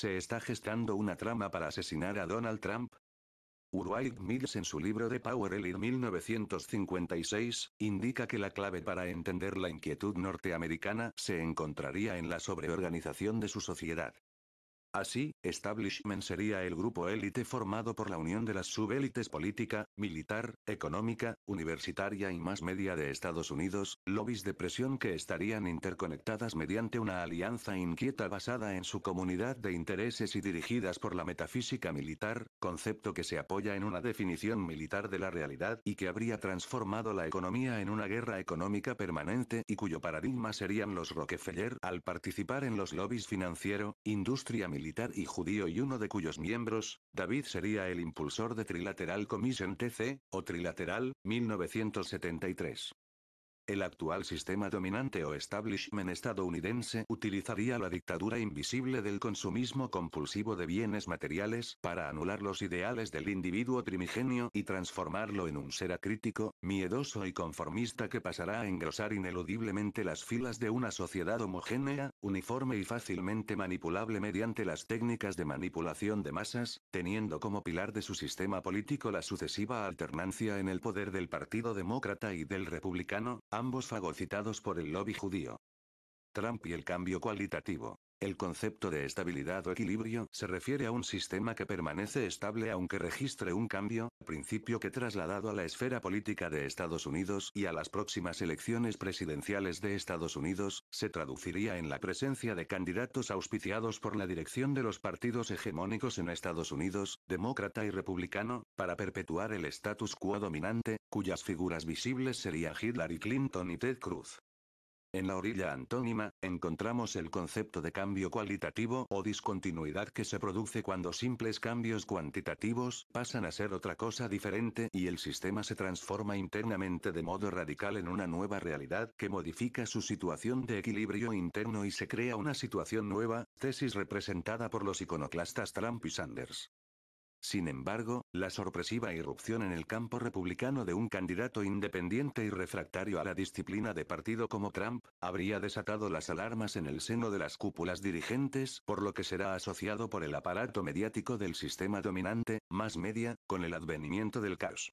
¿Se está gestando una trama para asesinar a Donald Trump? Uruguay Mills en su libro de Power Elite 1956, indica que la clave para entender la inquietud norteamericana se encontraría en la sobreorganización de su sociedad. Así, Establishment sería el grupo élite formado por la unión de las subélites política, militar, económica, universitaria y más media de Estados Unidos, lobbies de presión que estarían interconectadas mediante una alianza inquieta basada en su comunidad de intereses y dirigidas por la metafísica militar, concepto que se apoya en una definición militar de la realidad y que habría transformado la economía en una guerra económica permanente y cuyo paradigma serían los Rockefeller al participar en los lobbies financiero, industria militar militar y judío y uno de cuyos miembros, David sería el impulsor de Trilateral Commission TC, o Trilateral, 1973. El actual sistema dominante o establishment estadounidense utilizaría la dictadura invisible del consumismo compulsivo de bienes materiales para anular los ideales del individuo primigenio y transformarlo en un ser acrítico, miedoso y conformista que pasará a engrosar ineludiblemente las filas de una sociedad homogénea, uniforme y fácilmente manipulable mediante las técnicas de manipulación de masas, teniendo como pilar de su sistema político la sucesiva alternancia en el poder del Partido Demócrata y del Republicano, ambos fagocitados por el lobby judío. Trump y el cambio cualitativo. El concepto de estabilidad o equilibrio se refiere a un sistema que permanece estable aunque registre un cambio, principio que trasladado a la esfera política de Estados Unidos y a las próximas elecciones presidenciales de Estados Unidos, se traduciría en la presencia de candidatos auspiciados por la dirección de los partidos hegemónicos en Estados Unidos, demócrata y republicano, para perpetuar el status quo dominante, cuyas figuras visibles serían Hillary Clinton y Ted Cruz. En la orilla antónima, encontramos el concepto de cambio cualitativo o discontinuidad que se produce cuando simples cambios cuantitativos pasan a ser otra cosa diferente y el sistema se transforma internamente de modo radical en una nueva realidad que modifica su situación de equilibrio interno y se crea una situación nueva, tesis representada por los iconoclastas Trump y Sanders. Sin embargo, la sorpresiva irrupción en el campo republicano de un candidato independiente y refractario a la disciplina de partido como Trump, habría desatado las alarmas en el seno de las cúpulas dirigentes, por lo que será asociado por el aparato mediático del sistema dominante, más media, con el advenimiento del caos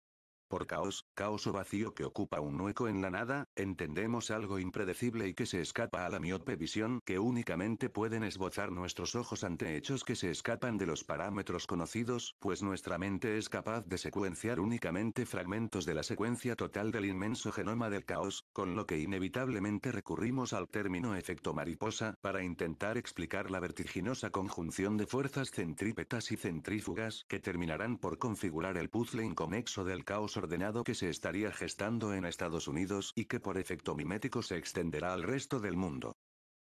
por caos, caos o vacío que ocupa un hueco en la nada, entendemos algo impredecible y que se escapa a la miope visión que únicamente pueden esbozar nuestros ojos ante hechos que se escapan de los parámetros conocidos, pues nuestra mente es capaz de secuenciar únicamente fragmentos de la secuencia total del inmenso genoma del caos, con lo que inevitablemente recurrimos al término efecto mariposa para intentar explicar la vertiginosa conjunción de fuerzas centrípetas y centrífugas que terminarán por configurar el puzzle inconexo del caos Ordenado que se estaría gestando en Estados Unidos y que por efecto mimético se extenderá al resto del mundo.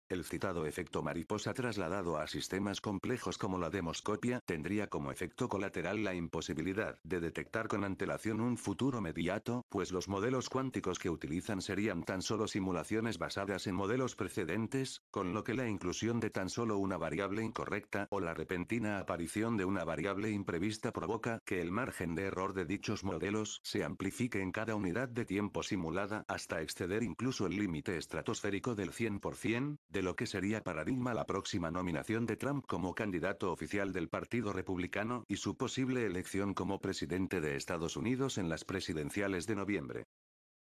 El citado efecto mariposa trasladado a sistemas complejos como la demoscopia tendría como efecto colateral la imposibilidad de detectar con antelación un futuro mediato, pues los modelos cuánticos que utilizan serían tan solo simulaciones basadas en modelos precedentes, con lo que la inclusión de tan solo una variable incorrecta o la repentina aparición de una variable imprevista provoca que el margen de error de dichos modelos se amplifique en cada unidad de tiempo simulada hasta exceder incluso el límite estratosférico del 100%, de lo que sería paradigma la próxima nominación de Trump como candidato oficial del Partido Republicano y su posible elección como presidente de Estados Unidos en las presidenciales de noviembre.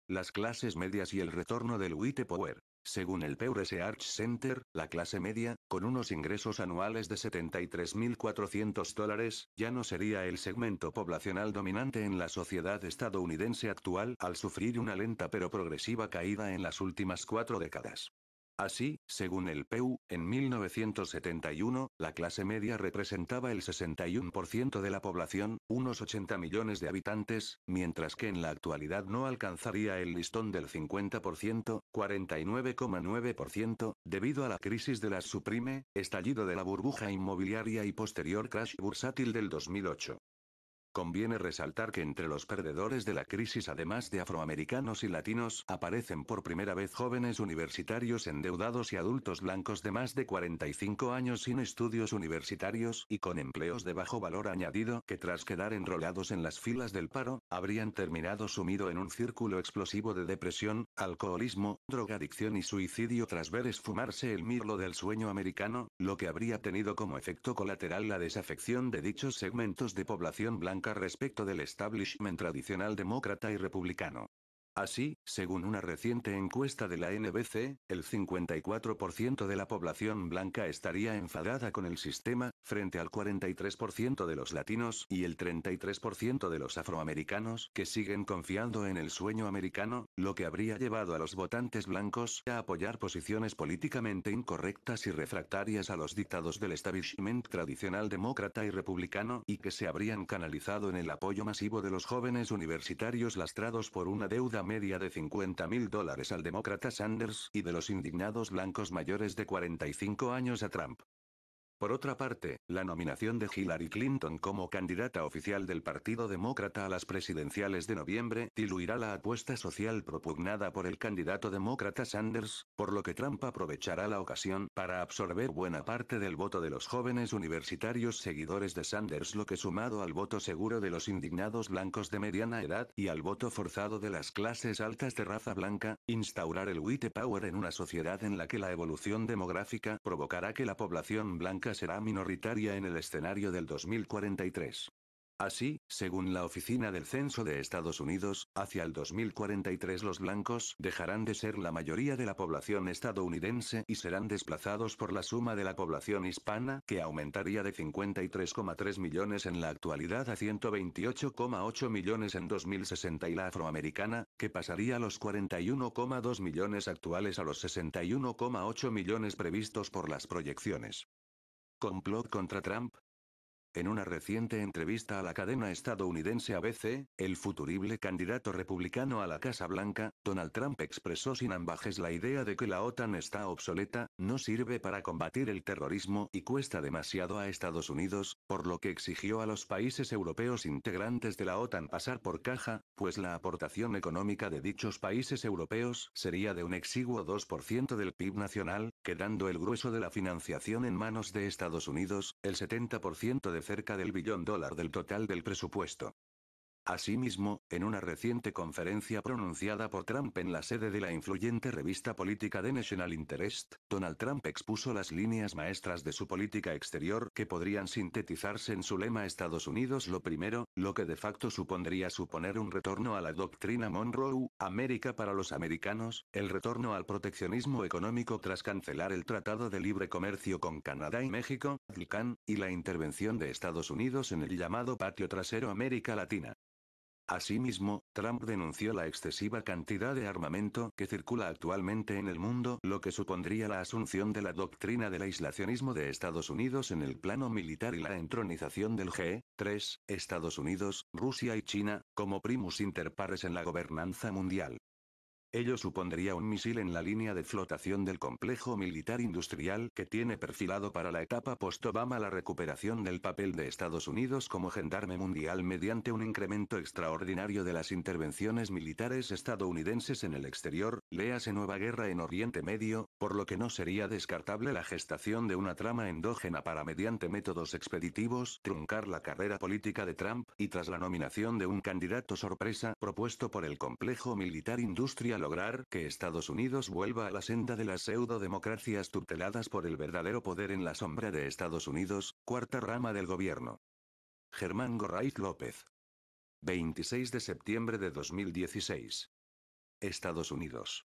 Las clases medias y el retorno del Witte Power. Según el Pew Research Center, la clase media, con unos ingresos anuales de 73.400 dólares, ya no sería el segmento poblacional dominante en la sociedad estadounidense actual al sufrir una lenta pero progresiva caída en las últimas cuatro décadas. Así, según el PU, en 1971, la clase media representaba el 61% de la población, unos 80 millones de habitantes, mientras que en la actualidad no alcanzaría el listón del 50%, 49,9%, debido a la crisis de las suprime, estallido de la burbuja inmobiliaria y posterior crash bursátil del 2008. Conviene resaltar que entre los perdedores de la crisis, además de afroamericanos y latinos, aparecen por primera vez jóvenes universitarios endeudados y adultos blancos de más de 45 años sin estudios universitarios y con empleos de bajo valor añadido que tras quedar enrolados en las filas del paro, habrían terminado sumido en un círculo explosivo de depresión, alcoholismo, drogadicción y suicidio tras ver esfumarse el mirlo del sueño americano, lo que habría tenido como efecto colateral la desafección de dichos segmentos de población blanca respecto del establishment tradicional demócrata y republicano. Así, según una reciente encuesta de la NBC, el 54% de la población blanca estaría enfadada con el sistema, frente al 43% de los latinos y el 33% de los afroamericanos que siguen confiando en el sueño americano, lo que habría llevado a los votantes blancos a apoyar posiciones políticamente incorrectas y refractarias a los dictados del establishment tradicional demócrata y republicano y que se habrían canalizado en el apoyo masivo de los jóvenes universitarios lastrados por una deuda media de 50 mil dólares al demócrata Sanders y de los indignados blancos mayores de 45 años a Trump. Por otra parte, la nominación de Hillary Clinton como candidata oficial del Partido Demócrata a las presidenciales de noviembre diluirá la apuesta social propugnada por el candidato demócrata Sanders, por lo que Trump aprovechará la ocasión para absorber buena parte del voto de los jóvenes universitarios seguidores de Sanders, lo que sumado al voto seguro de los indignados blancos de mediana edad y al voto forzado de las clases altas de raza blanca, instaurar el White Power en una sociedad en la que la evolución demográfica provocará que la población blanca será minoritaria en el escenario del 2043. Así, según la Oficina del Censo de Estados Unidos, hacia el 2043 los blancos dejarán de ser la mayoría de la población estadounidense y serán desplazados por la suma de la población hispana, que aumentaría de 53,3 millones en la actualidad a 128,8 millones en 2060 y la afroamericana, que pasaría a los 41,2 millones actuales a los 61,8 millones previstos por las proyecciones. Complot contra Trump, en una reciente entrevista a la cadena estadounidense ABC, el futurible candidato republicano a la Casa Blanca, Donald Trump expresó sin ambajes la idea de que la OTAN está obsoleta, no sirve para combatir el terrorismo y cuesta demasiado a Estados Unidos, por lo que exigió a los países europeos integrantes de la OTAN pasar por caja, pues la aportación económica de dichos países europeos sería de un exiguo 2% del PIB nacional, quedando el grueso de la financiación en manos de Estados Unidos, el 70% de cerca del billón dólar del total del presupuesto. Asimismo, en una reciente conferencia pronunciada por Trump en la sede de la influyente revista política de National Interest, Donald Trump expuso las líneas maestras de su política exterior que podrían sintetizarse en su lema Estados Unidos lo primero, lo que de facto supondría suponer un retorno a la doctrina Monroe, América para los americanos, el retorno al proteccionismo económico tras cancelar el Tratado de Libre Comercio con Canadá y México, y la intervención de Estados Unidos en el llamado patio trasero América Latina. Asimismo, Trump denunció la excesiva cantidad de armamento que circula actualmente en el mundo, lo que supondría la asunción de la doctrina del aislacionismo de Estados Unidos en el plano militar y la entronización del G3, Estados Unidos, Rusia y China, como primus inter pares en la gobernanza mundial. Ello supondría un misil en la línea de flotación del complejo militar industrial que tiene perfilado para la etapa post-Obama la recuperación del papel de Estados Unidos como gendarme mundial mediante un incremento extraordinario de las intervenciones militares estadounidenses en el exterior, Léase nueva guerra en Oriente Medio, por lo que no sería descartable la gestación de una trama endógena para mediante métodos expeditivos truncar la carrera política de Trump, y tras la nominación de un candidato sorpresa propuesto por el complejo militar-industria lograr que Estados Unidos vuelva a la senda de las pseudo-democracias tuteladas por el verdadero poder en la sombra de Estados Unidos, cuarta rama del gobierno. Germán Gorraiz López. 26 de septiembre de 2016. Estados Unidos